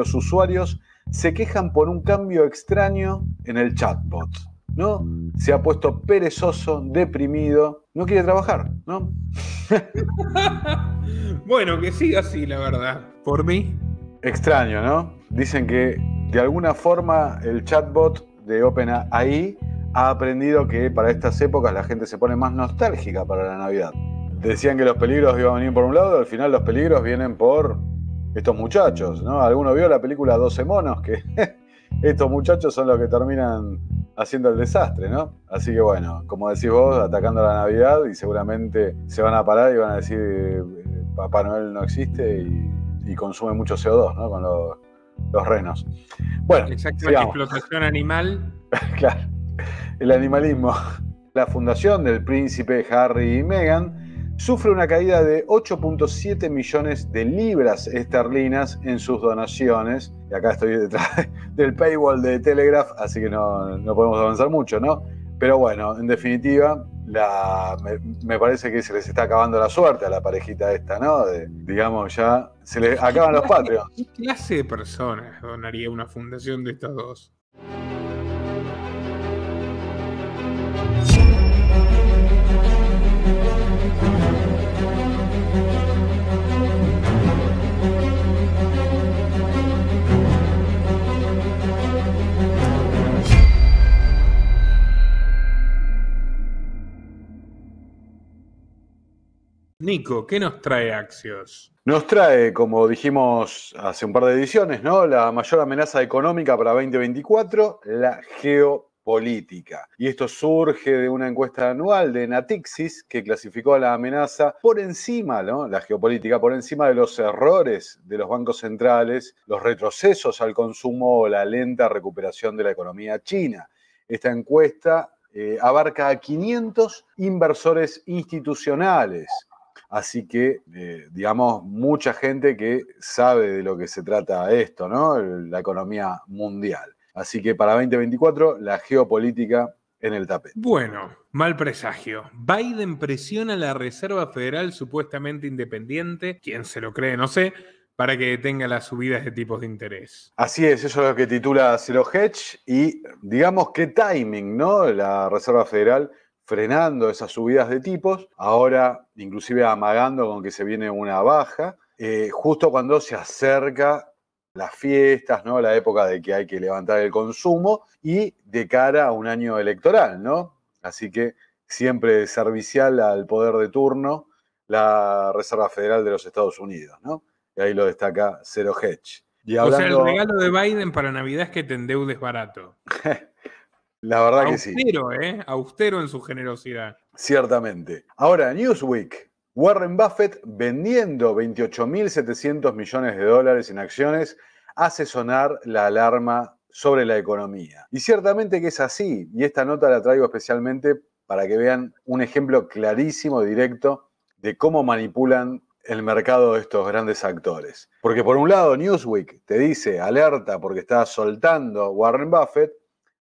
los usuarios se quejan por un cambio extraño en el chatbot, ¿no? Se ha puesto perezoso, deprimido, no quiere trabajar, ¿no? bueno, que siga así, la verdad. Por mí. Extraño, ¿no? Dicen que de alguna forma el chatbot de OpenAI ha aprendido que para estas épocas la gente se pone más nostálgica para la Navidad. Decían que los peligros iban a venir por un lado, al final los peligros vienen por estos muchachos, ¿no? ¿Alguno vio la película 12 monos? Que estos muchachos son los que terminan haciendo el desastre, ¿no? Así que bueno, como decís vos, atacando la Navidad y seguramente se van a parar y van a decir, eh, Papá Noel no existe y, consume mucho CO2, ¿no? Con los, renos. Bueno, Exacto, la explotación animal. claro, el animalismo. La fundación del príncipe Harry y Meghan sufre una caída de 8.7 millones de libras esterlinas en sus donaciones. Y acá estoy detrás del paywall de Telegraph, así que no, podemos avanzar mucho, ¿no? Pero bueno, en definitiva, la, me, parece que se les está acabando la suerte a la parejita esta, ¿no? digamos, ya se les acaban los patrios. ¿Qué clase de personas donaría una fundación de estas dos? Nico, ¿qué nos trae Axios? Nos trae, como dijimos hace un par de ediciones, ¿no? La mayor amenaza económica para 2024, la geopolítica. Y esto surge de una encuesta anual de Natixis que clasificó la amenaza por encima, ¿no? La geopolítica, por encima de los errores de los bancos centrales, los retrocesos al consumo o la lenta recuperación de la economía china. Esta encuesta eh, abarca a 500 inversores institucionales Así que, eh, digamos, mucha gente que sabe de lo que se trata esto, ¿no? La economía mundial. Así que para 2024, la geopolítica en el tapete. Bueno, mal presagio. Biden presiona a la Reserva Federal supuestamente independiente, quien se lo cree, no sé, para que detenga las subidas de tipos de interés. Así es, eso es lo que titula Zero Hedge y digamos qué timing, ¿no? La Reserva Federal frenando esas subidas de tipos, ahora inclusive amagando con que se viene una baja, eh, justo cuando se acerca las fiestas, ¿no? La época de que hay que levantar el consumo y de cara a un año electoral, ¿no? Así que siempre servicial al poder de turno la Reserva Federal de los Estados Unidos, ¿no? Y ahí lo destaca Zero Hedge. O sea, el regalo de Biden para Navidad es que te endeudes barato. La verdad que sí. Austero, ¿eh? Austero en su generosidad. Ciertamente. Ahora, Newsweek. Warren Buffett vendiendo 28.700 millones de dólares en acciones hace sonar la alarma sobre la economía. Y ciertamente que es así, y esta nota la traigo especialmente para que vean un ejemplo clarísimo, directo, de cómo manipulan el mercado de estos grandes actores. Porque por un lado Newsweek te dice alerta porque está soltando Warren Buffett,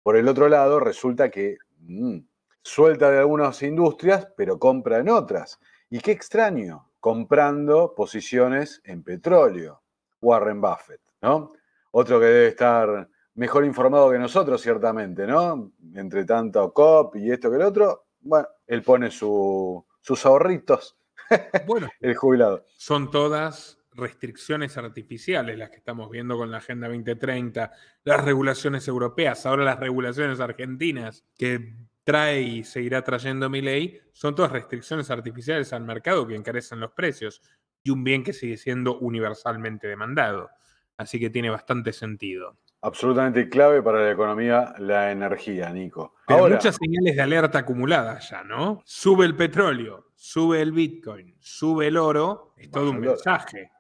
por el otro lado, resulta que mm, suelta de algunas industrias, pero compra en otras. Y qué extraño, comprando posiciones en petróleo. Warren Buffett, ¿no? Otro que debe estar mejor informado que nosotros, ciertamente, ¿no? Entre tanto COP y esto que el otro, bueno, él pone sus ahorritos. Bueno, el jubilado. Son todas restricciones artificiales, las que estamos viendo con la Agenda 2030, las regulaciones europeas, ahora las regulaciones argentinas que trae y seguirá trayendo mi ley, son todas restricciones artificiales al mercado que encarecen los precios y un bien que sigue siendo universalmente demandado. Así que tiene bastante sentido. Absolutamente clave para la economía la energía, Nico. Hay muchas señales de alerta acumuladas ya, ¿no? Sube el petróleo, sube el Bitcoin, sube el oro, es todo un mensaje.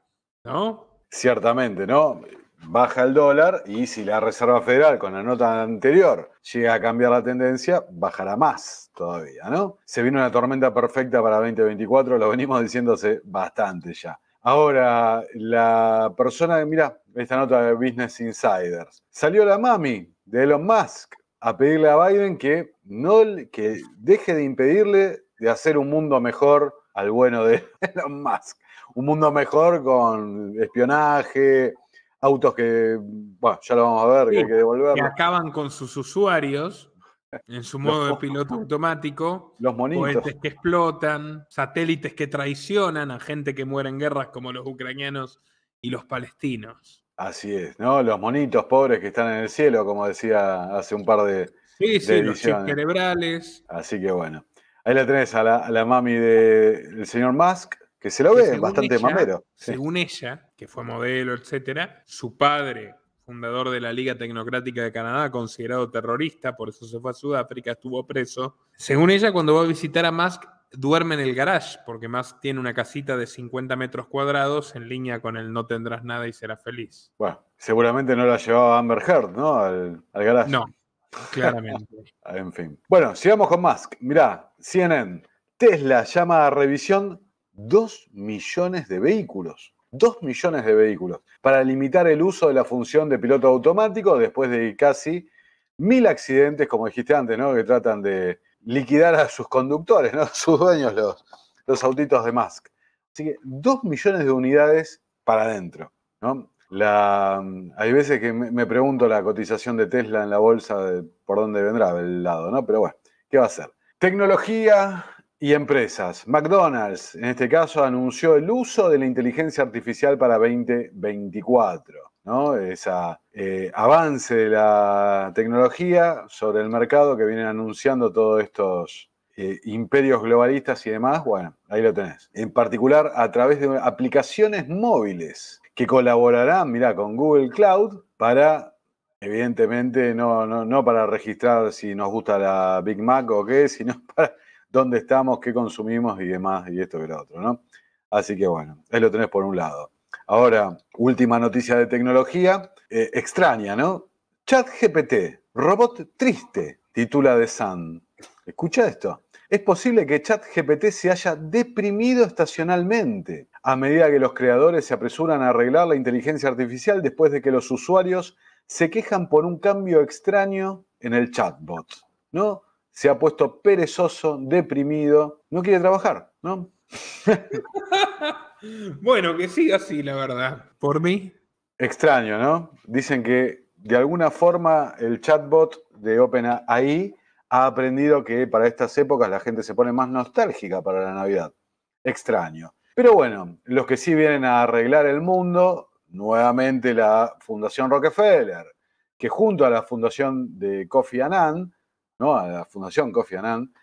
¿no? Ciertamente, ¿no? Baja el dólar y si la Reserva Federal con la nota anterior llega a cambiar la tendencia, bajará más todavía, ¿no? Se viene una tormenta perfecta para 2024, lo venimos diciéndose bastante ya. Ahora, la persona, mira, esta nota de Business Insiders. Salió la mami de Elon Musk a pedirle a Biden que, no, que deje de impedirle de hacer un mundo mejor al bueno de Elon Musk un mundo mejor con espionaje, autos que, bueno, ya lo vamos a ver, que hay que devolver. Que acaban con sus usuarios en su modo de piloto automático. Los monitos. que explotan, satélites que traicionan a gente que muere en guerras como los ucranianos y los palestinos. Así es, ¿no? Los monitos pobres que están en el cielo, como decía hace un par de. Sí, sí, cerebrales. Así que bueno. Ahí la tenés a la, mami del señor Musk, que se lo ve bastante mamero. Según ella, que fue modelo, etcétera, su padre, fundador de la Liga Tecnocrática de Canadá, considerado terrorista, por eso se fue a Sudáfrica, estuvo preso. Según ella, cuando va a visitar a Musk, duerme en el garage, porque Musk tiene una casita de 50 metros cuadrados en línea con el no tendrás nada y serás feliz. Bueno, seguramente no la llevaba Amber Heard, ¿no? Al, al garage. No, claramente. en fin. Bueno, sigamos con Musk. Mirá, CNN. Tesla llama a revisión 2 millones de vehículos. 2 millones de vehículos para limitar el uso de la función de piloto automático después de casi mil accidentes, como dijiste antes, ¿no? que tratan de liquidar a sus conductores, a sus dueños, los, los autitos de Musk. Así que 2 millones de unidades para adentro. hay veces que me, pregunto la cotización de Tesla en la bolsa, por dónde vendrá del lado, ¿no? pero bueno, ¿qué va a ser? Tecnología, y empresas. McDonald's, en este caso, anunció el uso de la inteligencia artificial para 2024. ¿no? Ese eh, avance de la tecnología sobre el mercado que vienen anunciando todos estos eh, imperios globalistas y demás, bueno, ahí lo tenés. En particular a través de aplicaciones móviles que colaborarán, mirá, con Google Cloud para, evidentemente, no, no, no para registrar si nos gusta la Big Mac o qué, sino para dónde estamos, qué consumimos y demás, y esto que lo otro, ¿no? Así que bueno, ahí lo tenés por un lado. Ahora, última noticia de tecnología, eh, extraña, ¿no? Chat GPT, robot triste, titula de Sun. Escucha esto. Es posible que ChatGPT se haya deprimido estacionalmente a medida que los creadores se apresuran a arreglar la inteligencia artificial después de que los usuarios se quejan por un cambio extraño en el chatbot. ¿No? se ha puesto perezoso, deprimido, no quiere trabajar, ¿no? bueno, que siga así, la verdad. Por mí. Extraño, ¿no? Dicen que de alguna forma el chatbot de OpenAI ha aprendido que para estas épocas la gente se pone más nostálgica para la Navidad. Extraño. Pero bueno, los que sí vienen a arreglar el mundo, nuevamente la Fundación Rockefeller, que junto a la Fundación de Kofi Annan a la Fundación Kofi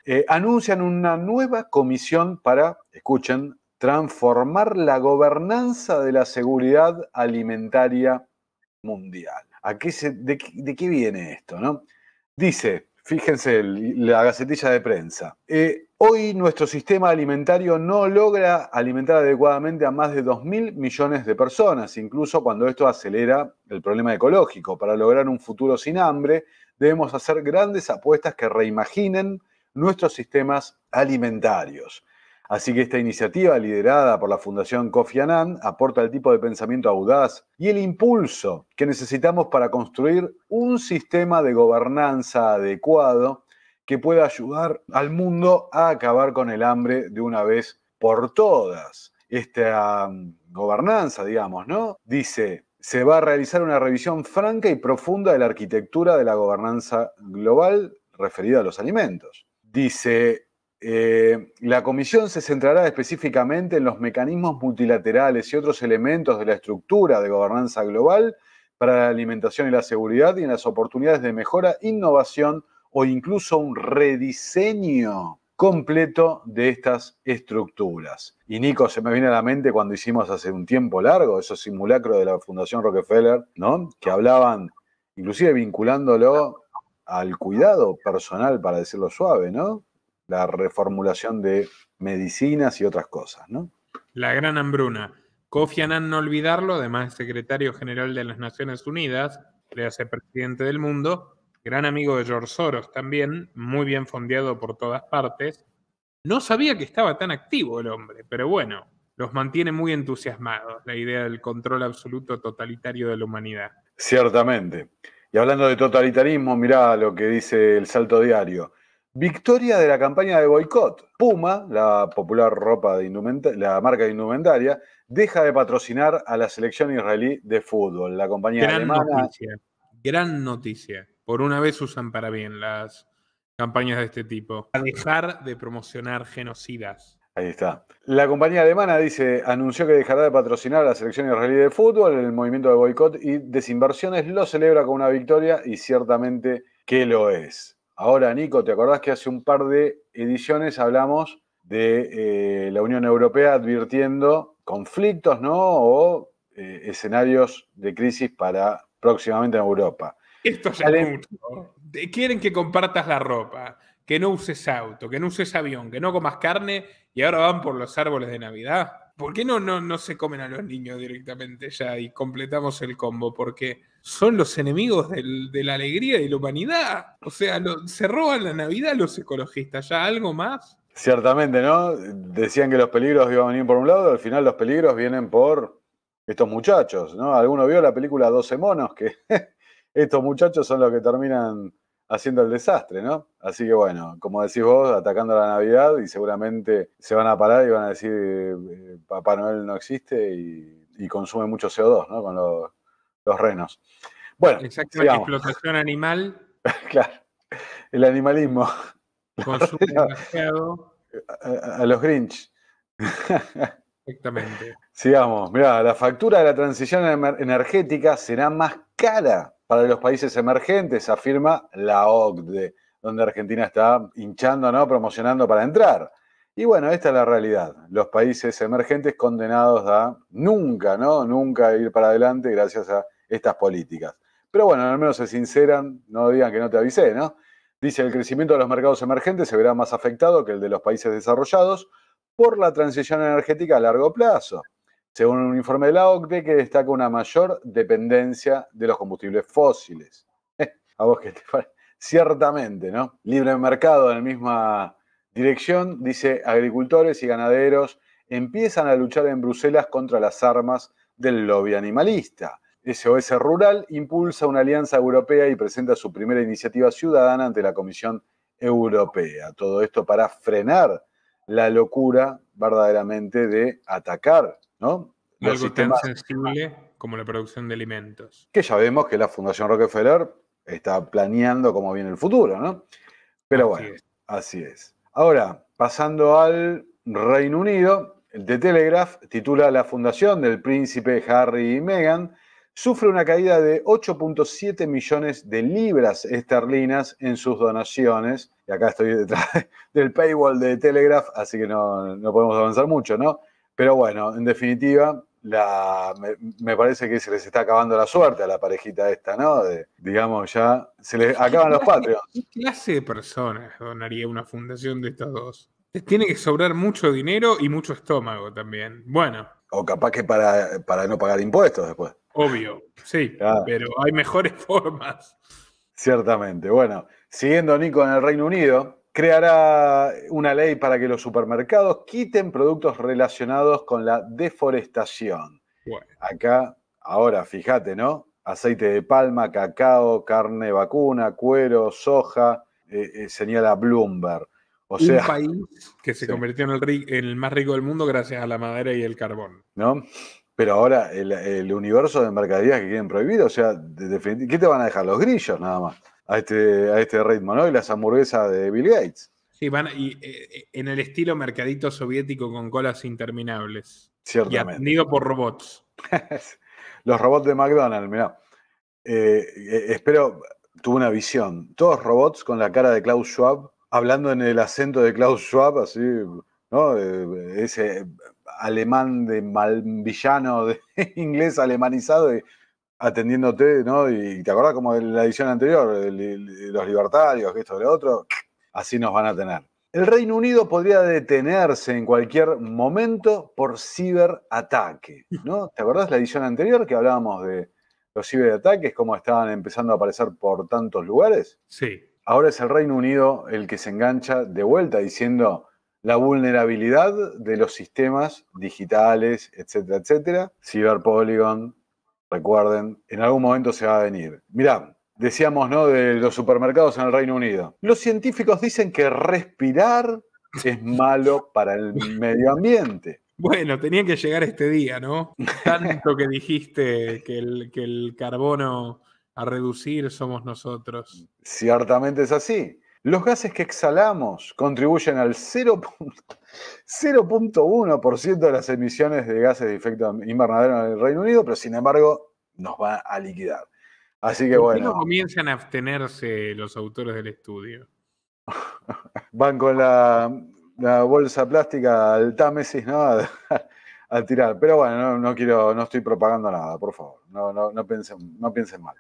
eh, anuncian una nueva comisión para, escuchen, transformar la gobernanza de la seguridad alimentaria mundial. de, qué viene esto? ¿no? Dice, Fíjense la gacetilla de prensa. Eh, hoy nuestro sistema alimentario no logra alimentar adecuadamente a más de 2.000 millones de personas, incluso cuando esto acelera el problema ecológico. Para lograr un futuro sin hambre, debemos hacer grandes apuestas que reimaginen nuestros sistemas alimentarios. Así que esta iniciativa, liderada por la Fundación Kofi Annan, aporta el tipo de pensamiento audaz y el impulso que necesitamos para construir un sistema de gobernanza adecuado que pueda ayudar al mundo a acabar con el hambre de una vez por todas. Esta mm, gobernanza, digamos, ¿no? Dice, se va a realizar una revisión franca y profunda de la arquitectura de la gobernanza global referida a los alimentos. Dice, eh, la comisión se centrará específicamente en los mecanismos multilaterales y otros elementos de la estructura de gobernanza global para la alimentación y la seguridad y en las oportunidades de mejora, innovación o incluso un rediseño completo de estas estructuras. Y Nico, se me viene a la mente cuando hicimos hace un tiempo largo esos simulacros de la Fundación Rockefeller, ¿no? Que hablaban, inclusive vinculándolo al cuidado personal, para decirlo suave, ¿no? la reformulación de medicinas y otras cosas, ¿no? La gran hambruna. Kofi Annan, no olvidarlo, además es secretario general de las Naciones Unidas, le hace presidente del mundo, gran amigo de George Soros también, muy bien fondeado por todas partes. No sabía que estaba tan activo el hombre, pero bueno, los mantiene muy entusiasmados la idea del control absoluto totalitario de la humanidad. Ciertamente. Y hablando de totalitarismo, mirá lo que dice el Salto Diario. Victoria de la campaña de boicot. Puma, la popular ropa de la marca de indumentaria, deja de patrocinar a la selección israelí de fútbol. La compañía gran Noticia, gran noticia. Por una vez usan para bien las campañas de este tipo. A dejar de promocionar genocidas. Ahí está. La compañía alemana dice, anunció que dejará de patrocinar a la selección israelí de fútbol, el movimiento de boicot y desinversiones lo celebra con una victoria y ciertamente que lo es. Ahora, Nico, ¿te acordás que hace un par de ediciones hablamos de eh, la Unión Europea advirtiendo conflictos, ¿no? O eh, escenarios de crisis para próximamente en Europa. Esto ya es mucho. Quieren que compartas la ropa, que no uses auto, que no uses avión, que no comas carne y ahora van por los árboles de Navidad. ¿Por qué no, no, no se comen a los niños directamente ya y completamos el combo? Porque son los enemigos de la alegría y de la humanidad. O sea, se roban la Navidad los ecologistas, ¿ya algo más? Ciertamente, ¿no? Decían que los peligros iban a venir por un lado, al final los peligros vienen por estos muchachos, ¿no? Alguno vio la película 12 monos, que estos muchachos son los que terminan haciendo el desastre, ¿no? Así que bueno, como decís vos, atacando la Navidad y seguramente se van a parar y van a decir, eh, Papá Noel no existe y, consume mucho CO2, ¿no? Con, los renos. Bueno, Exacto, explotación animal. claro, el animalismo. Consumo demasiado. A, los Grinch. Exactamente. Sigamos, mira, la factura de la transición energética será más cara para los países emergentes, afirma la OCDE, donde Argentina está hinchando, ¿no? Promocionando para entrar. Y bueno, esta es la realidad. Los países emergentes condenados a nunca, ¿no? Nunca ir para adelante gracias a estas políticas. Pero bueno, al menos se sinceran, no digan que no te avisé, ¿no? Dice, el crecimiento de los mercados emergentes se verá más afectado que el de los países desarrollados por la transición energética a largo plazo, según un informe de la OCDE que destaca una mayor dependencia de los combustibles fósiles. a vos que te parece. Ciertamente, ¿no? Libre mercado en el misma Dirección dice, agricultores y ganaderos empiezan a luchar en Bruselas contra las armas del lobby animalista. SOS Rural impulsa una alianza europea y presenta su primera iniciativa ciudadana ante la Comisión Europea. Todo esto para frenar la locura verdaderamente de atacar, ¿no? Algo sistemas... sensible como la producción de alimentos. Que ya vemos que la Fundación Rockefeller está planeando cómo viene el futuro, ¿no? Pero bueno, así es. Ahora, pasando al Reino Unido, The Telegraph titula La fundación del príncipe Harry y Meghan sufre una caída de 8.7 millones de libras esterlinas en sus donaciones. Y acá estoy detrás del paywall de Telegraph, así que no, no podemos avanzar mucho, ¿no? Pero bueno, en definitiva, la, me, parece que se les está acabando la suerte a la parejita esta, ¿no? digamos, ya se les acaban los patrios. ¿Qué clase de personas donaría una fundación de estas dos? tiene que sobrar mucho dinero y mucho estómago también. Bueno. O capaz que para, para no pagar impuestos después. Obvio, sí, pero hay mejores formas. Ciertamente. Bueno, siguiendo Nico en el Reino Unido, creará una ley para que los supermercados quiten productos relacionados con la deforestación. Acá, ahora, fíjate, ¿no? Aceite de palma, cacao, carne vacuna, cuero, soja, eh, eh, señala Bloomberg. O sea, un país que se convirtió en el, el, más rico del mundo gracias a la madera y el carbón. ¿No? Pero ahora el, universo de mercaderías que quieren prohibir, o sea, ¿qué te van a dejar? Los grillos nada más a este, a este ritmo, ¿no? Y las hamburguesas de Bill Gates. Sí, van y, eh, eh, en el estilo mercadito soviético con colas interminables. Ciertamente. Y atendido por robots. Los robots de McDonald's, mira eh, espero, tuve una visión. Todos robots con la cara de Klaus Schwab, hablando en el acento de Klaus Schwab, así, ¿no? Ese alemán de mal villano, de inglés alemanizado, y atendiéndote, ¿no? Y te acordás como de la edición anterior, los libertarios, esto, lo otro, así nos van a tener. El Reino Unido podría detenerse en cualquier momento por ciberataque, ¿no? ¿Te acordás la edición anterior que hablábamos de los ciberataques, cómo estaban empezando a aparecer por tantos lugares? Sí. Ahora es el Reino Unido el que se engancha de vuelta diciendo la vulnerabilidad de los sistemas digitales, etcétera, etcétera, Cyberpolygon, recuerden, en algún momento se va a venir. Mirá, decíamos, ¿no? De los supermercados en el Reino Unido. Los científicos dicen que respirar es malo para el medio ambiente. Bueno, tenía que llegar este día, ¿no? Tanto que dijiste que el, que el carbono a reducir somos nosotros. Ciertamente es así. Los gases que exhalamos contribuyen al 0. 0.1% de las emisiones de gases de efecto invernadero en el Reino Unido, pero sin embargo nos va a liquidar. Así que bueno. comienzan a abstenerse los autores del estudio? Van con la, bolsa plástica al Támesis, ¿no? A, tirar. Pero bueno, no, quiero, no estoy propagando nada, por favor. No, no, piensen, no piensen mal.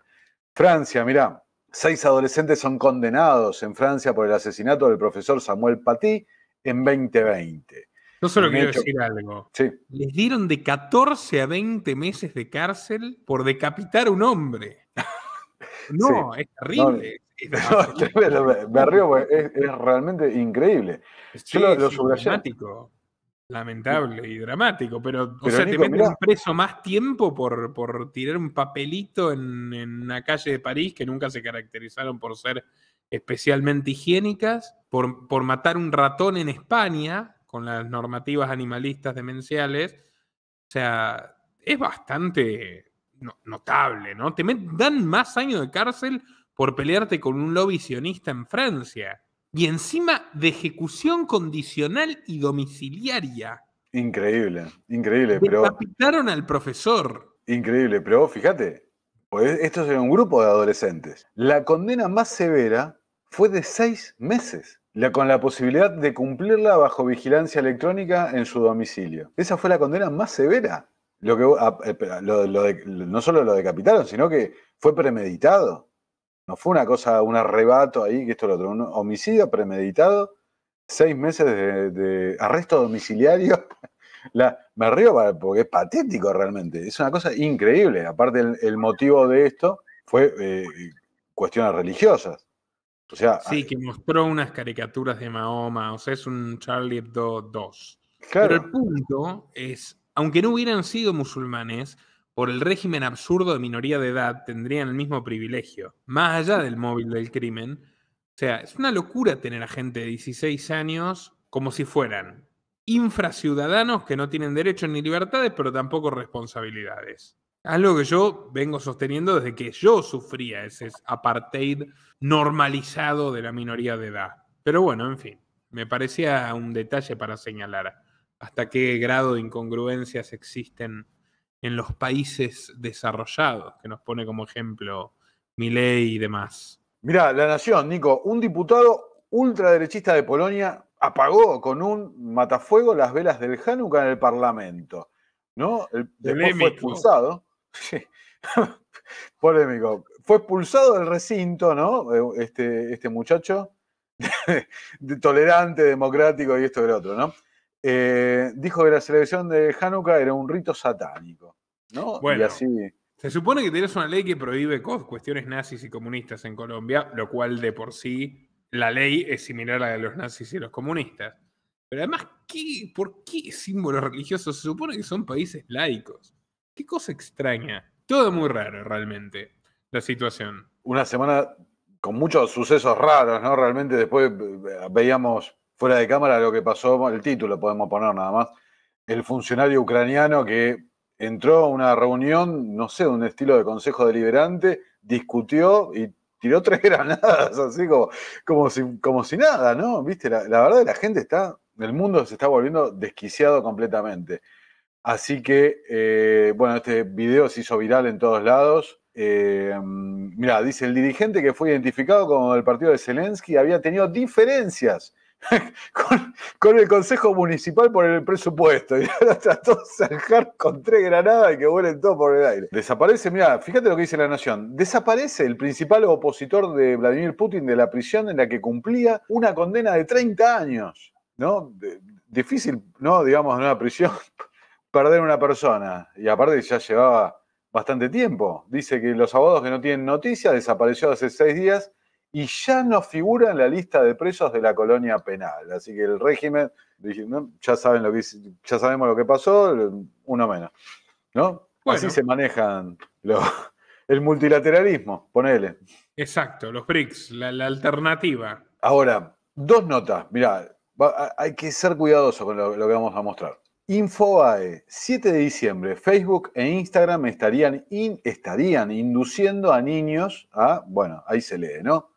Francia, mirá. Seis adolescentes son condenados en Francia por el asesinato del profesor Samuel Paty, en 2020. Yo solo quiero decir algo. Les dieron de 14 a 20 meses de cárcel por decapitar a un hombre. No, es terrible. es me río, pues, es, realmente increíble. Sí, dramático, lamentable y dramático, pero, o sea, te este meten preso más tiempo por, por tirar un papelito en, en, una calle de París que nunca se caracterizaron por ser especialmente higiénicas, por, por matar un ratón en España, con las normativas animalistas demenciales. O sea, es bastante notable, ¿no? Te dan más años de cárcel por pelearte con un lobby sionista en Francia. Y encima de ejecución condicional y domiciliaria. Increíble, increíble. pero al profesor. Increíble, pero fíjate, pues esto es un grupo de adolescentes. La condena más severa fue de seis meses, con la posibilidad de cumplirla bajo vigilancia electrónica en su domicilio. Esa fue la condena más severa. Ah, eh, no solo lo decapitaron, sino que fue premeditado. No fue una cosa, un arrebato ahí, que esto lo otro, un homicidio premeditado, seis meses de, arresto domiciliario. me río porque es patético realmente. Es una cosa increíble. Aparte, el, motivo de esto fue eh, cuestiones religiosas sí, ah, que mostró unas caricaturas de Mahoma, o sea, es un Charlie Hebdo 2. Pero el punto es, aunque no hubieran sido musulmanes, por el régimen absurdo de minoría de edad tendrían el mismo privilegio, más allá del móvil del crimen. O sea, es una locura tener a gente de 16 años como si fueran infraciudadanos que no tienen derechos ni libertades, pero tampoco responsabilidades. Algo que yo vengo sosteniendo desde que yo sufría ese apartheid normalizado de la minoría de edad. Pero bueno, en fin, me parecía un detalle para señalar hasta qué grado de incongruencias existen en los países desarrollados, que nos pone como ejemplo mi ley y demás. Mirá, La Nación, Nico, un diputado ultraderechista de Polonia apagó con un matafuego las velas del Hanukkah en el Parlamento. ¿no? El, después fue expulsado. Polémico. Fue expulsado del recinto, ¿no? Eh, este, este muchacho, tolerante, democrático y esto y lo otro, ¿no? Eh, dijo que la celebración de Hanukkah era un rito satánico, ¿no? Bueno, se supone que tenés una ley que prohíbe cuestiones nazis y comunistas en Colombia, lo cual de por sí la ley es similar a la de los nazis y los comunistas. Pero además, ¿qué, ¿por qué símbolos religiosos? Se supone que son países laicos cosa extraña. Todo muy raro realmente, la situación. Una semana con muchos sucesos raros, ¿no? Realmente después eh, veíamos fuera de cámara lo que pasó, el título podemos poner nada más, el funcionario ucraniano que entró a una reunión, no sé, de un estilo de consejo deliberante, discutió y tiró tres granadas, así como, como, si, como si nada, ¿no? Viste, la, la verdad la gente está, el mundo se está volviendo desquiciado completamente. Así que, eh, bueno, este video se hizo viral en todos lados. Eh, mirá, dice, el dirigente que fue identificado como del partido de Zelensky había tenido diferencias con, el Consejo Municipal por el presupuesto. Y ahora trató de zanjar con tres granadas y que vuelen todo por el aire. Desaparece, mira, fíjate lo que dice la Nación. Desaparece el principal opositor de Vladimir Putin de la prisión en la que cumplía una condena de 30 años. ¿No? difícil, ¿no? Digamos, en una prisión perder una persona. Y aparte ya llevaba bastante tiempo. Dice que los abogados que no tienen noticia desapareció hace seis días y ya no figura en la lista de presos de la colonia penal. Así que el régimen, ya saben lo que ya sabemos lo que pasó, uno menos. ¿No? Así se manejan el multilateralismo, ponele. Exacto, los BRICS, la, alternativa. Ahora, dos notas. Mirá, hay que ser cuidadoso con lo que vamos a mostrar. Infobae, 7 de diciembre, Facebook e Instagram estarían, induciendo a niños a, bueno, ahí se lee, ¿no?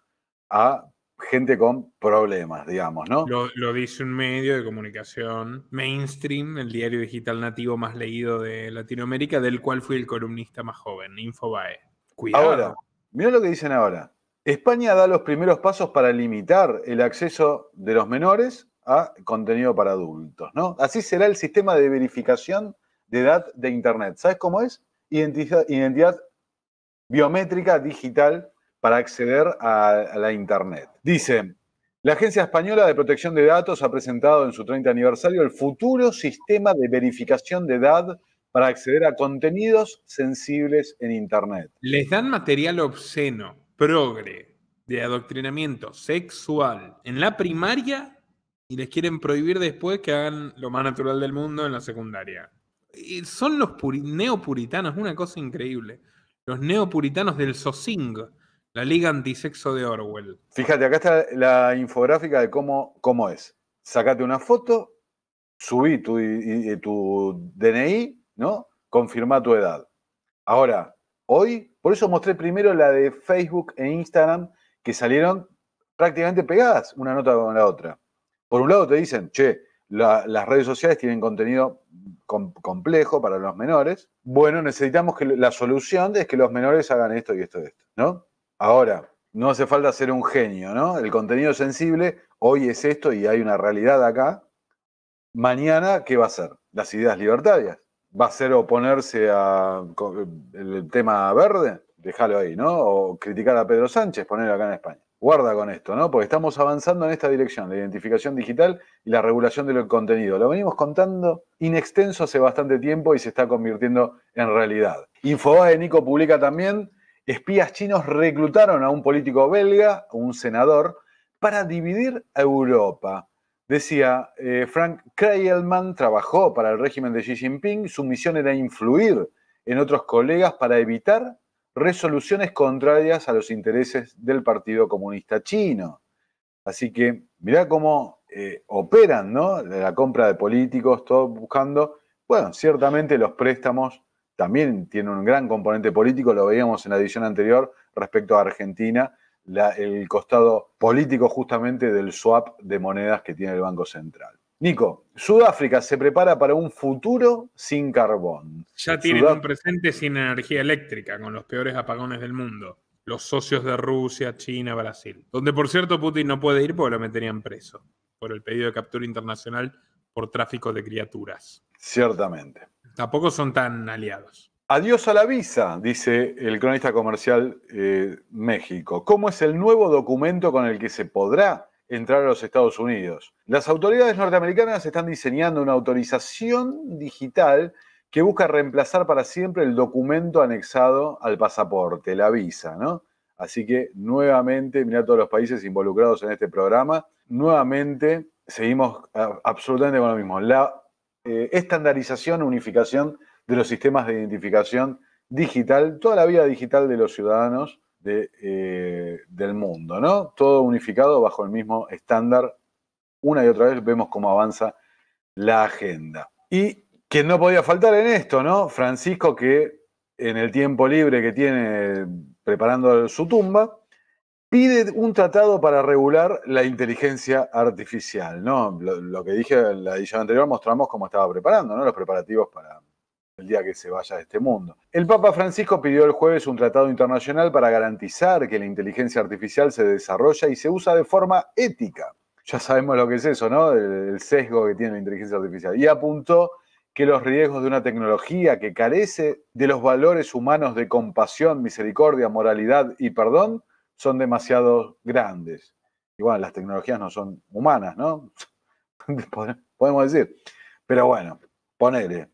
A gente con problemas, digamos, ¿no? Lo, dice un medio de comunicación mainstream, el diario digital nativo más leído de Latinoamérica, del cual fui el columnista más joven, Infobae. Cuidado. Ahora, mira lo que dicen ahora. España da los primeros pasos para limitar el acceso de los menores a contenido para adultos, ¿no? Así será el sistema de verificación de edad de Internet. ¿Sabes cómo es? Identidad, biométrica digital para acceder a, a la Internet. Dice, la Agencia Española de Protección de Datos ha presentado en su 30 aniversario el futuro sistema de verificación de edad para acceder a contenidos sensibles en Internet. Les dan material obsceno, progre, de adoctrinamiento sexual en la primaria y les quieren prohibir después que hagan lo más natural del mundo en la secundaria. Y son los neopuritanos, una cosa increíble. Los neopuritanos del SOSING, la Liga Antisexo de Orwell. Fíjate, acá está la infográfica de cómo, cómo es. Sácate una foto, subí tu, eh, tu DNI, ¿no? Confirma tu edad. Ahora, hoy, por eso mostré primero la de Facebook e Instagram, que salieron prácticamente pegadas una nota con la otra. Por un lado te dicen, che, las redes sociales tienen contenido complejo para los menores. Bueno, necesitamos que la solución es que los menores hagan esto y esto y esto, ¿no? Ahora, no hace falta ser un genio, ¿no? El contenido sensible hoy es esto y hay una realidad acá. Mañana, ¿qué va a ser? Las ideas libertarias. ¿Va a ser oponerse al tema verde? Déjalo ahí, ¿no? O criticar a Pedro Sánchez, ponerlo acá en España guarda con esto, ¿no? Porque estamos avanzando en esta dirección, la identificación digital y la regulación del contenido. Lo venimos contando inextenso hace bastante tiempo y se está convirtiendo en realidad. Infobae Nico publica también, espías chinos reclutaron a un político belga, un senador, para dividir a Europa. Decía, eh, Frank Kreilman trabajó para el régimen de Xi Jinping, su misión era influir en otros colegas para evitar resoluciones contrarias a los intereses del Partido Comunista Chino. Así que mirá cómo eh, operan, ¿no? La compra de políticos, todo buscando. Bueno, ciertamente los préstamos también tienen un gran componente político, lo veíamos en la edición anterior respecto a Argentina, el costado político justamente del swap de monedas que tiene el Banco Central. Nico, Sudáfrica se prepara para un futuro sin carbón. Ya tienen un presente sin energía eléctrica, con los peores apagones del mundo. Los socios de Rusia, China, Brasil. Donde, por cierto, Putin no puede ir porque lo meterían preso por el pedido de captura internacional por tráfico de criaturas. Ciertamente. Tampoco son tan aliados. Adiós a la visa, dice el cronista comercial eh, México. ¿Cómo es el nuevo documento con el que se podrá entrar a los Estados Unidos. Las autoridades norteamericanas están diseñando una autorización digital que busca reemplazar para siempre el documento anexado al pasaporte, la visa, ¿no? Así que nuevamente, mirá todos los países involucrados en este programa, nuevamente seguimos absolutamente con lo mismo. La eh, estandarización, unificación de los sistemas de identificación digital, toda la vida digital de los ciudadanos, eh, del mundo, ¿no? Todo unificado bajo el mismo estándar. Una y otra vez vemos cómo avanza la agenda. Y quien no podía faltar en esto, ¿no? Francisco, que en el tiempo libre que tiene preparando su tumba, pide un tratado para regular la inteligencia artificial, ¿no? Lo, lo que dije en la edición anterior, mostramos cómo estaba preparando, ¿no? Los preparativos para, el día que se vaya de este mundo. El Papa Francisco pidió el jueves un tratado internacional para garantizar que la inteligencia artificial se desarrolla y se usa de forma ética. Ya sabemos lo que es eso, ¿no? El sesgo que tiene la inteligencia artificial. Y apuntó que los riesgos de una tecnología que carece de los valores humanos de compasión, misericordia, moralidad y perdón son demasiado grandes. Igual, las tecnologías no son humanas, ¿no? Podemos decir. Pero bueno,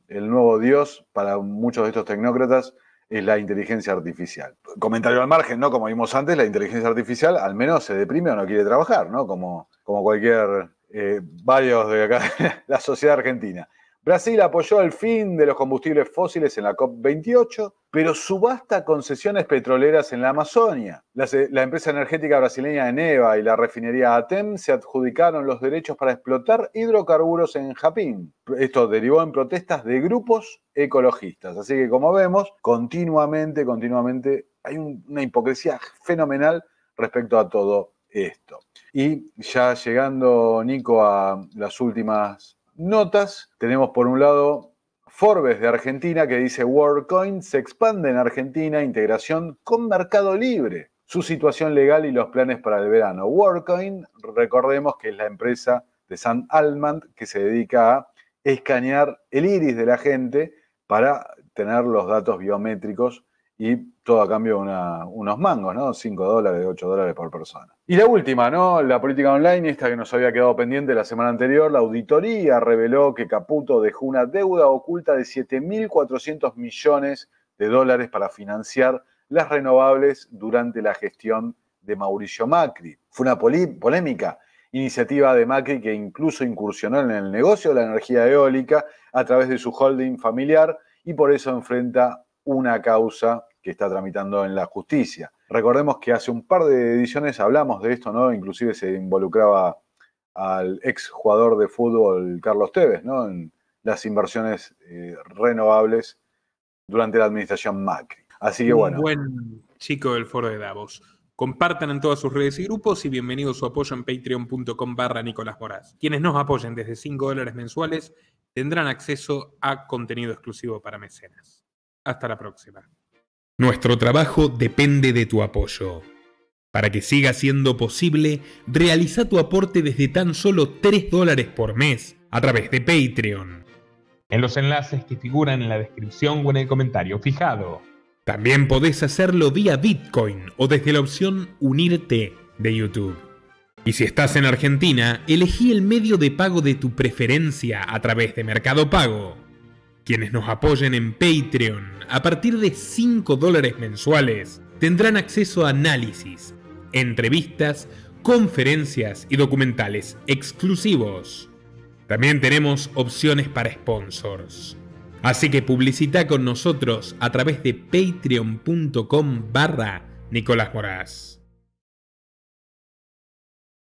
el nuevo Dios para muchos de estos tecnócratas es la inteligencia artificial. Comentario al margen, ¿no? Como vimos antes, la inteligencia artificial al menos se deprime o no quiere trabajar, ¿no? Como, cualquier, eh, varios de acá, la sociedad argentina. Brasil apoyó el fin de los combustibles fósiles en la COP28, pero subasta concesiones petroleras en la Amazonia. Eh, la, empresa energética brasileña Eneva y la refinería ATEM se adjudicaron los derechos para explotar hidrocarburos en Japín. Esto derivó en protestas de grupos ecologistas. Así que como vemos, continuamente, continuamente hay una hipocresía fenomenal respecto a todo esto. Y ya llegando, Nico, a las últimas notas. Tenemos por un lado Forbes de Argentina que dice WorldCoin se expande en Argentina, integración con Mercado Libre, su situación legal y los planes para el verano. WorldCoin, recordemos que es la empresa de San Almand que se dedica a escanear el iris de la gente para tener los datos biométricos y todo a cambio de unos mangos, ¿no? 5 dólares, 8 dólares por persona. Y la última, ¿no? La política online, esta que nos había quedado pendiente la semana anterior, la auditoría reveló que Caputo dejó una deuda oculta de 7.400 millones de dólares para financiar las renovables durante la gestión de Mauricio Macri. Fue una polémica iniciativa de Macri que incluso incursionó en el negocio de la energía eólica a través de su holding familiar y por eso enfrenta una causa que está tramitando en la justicia. Recordemos que hace un par de ediciones hablamos de esto, ¿no? Inclusive se involucraba al ex jugador de fútbol Carlos Tevez, ¿no? En las inversiones eh, renovables durante la administración Macri. Así que bueno. Un buen chico del foro de Davos. Compartan en todas sus redes y grupos y bienvenido su apoyo en patreon.com barra Nicolás Moraz. Quienes nos apoyen desde 5 dólares mensuales tendrán acceso a contenido exclusivo para mecenas. Hasta la próxima. Nuestro trabajo depende de tu apoyo. Para que siga siendo posible, realiza tu aporte desde tan solo 3 dólares por mes a través de Patreon. En los enlaces que figuran en la descripción o en el comentario fijado. También podés hacerlo vía Bitcoin o desde la opción Unirte de YouTube. Y si estás en Argentina, elegí el medio de pago de tu preferencia a través de Mercado Pago. Quienes nos apoyen en Patreon a partir de 5 dólares mensuales tendrán acceso a análisis, entrevistas, conferencias y documentales exclusivos. También tenemos opciones para sponsors. Así que publicita con nosotros a través de patreon.com barra Nicolás Moraz.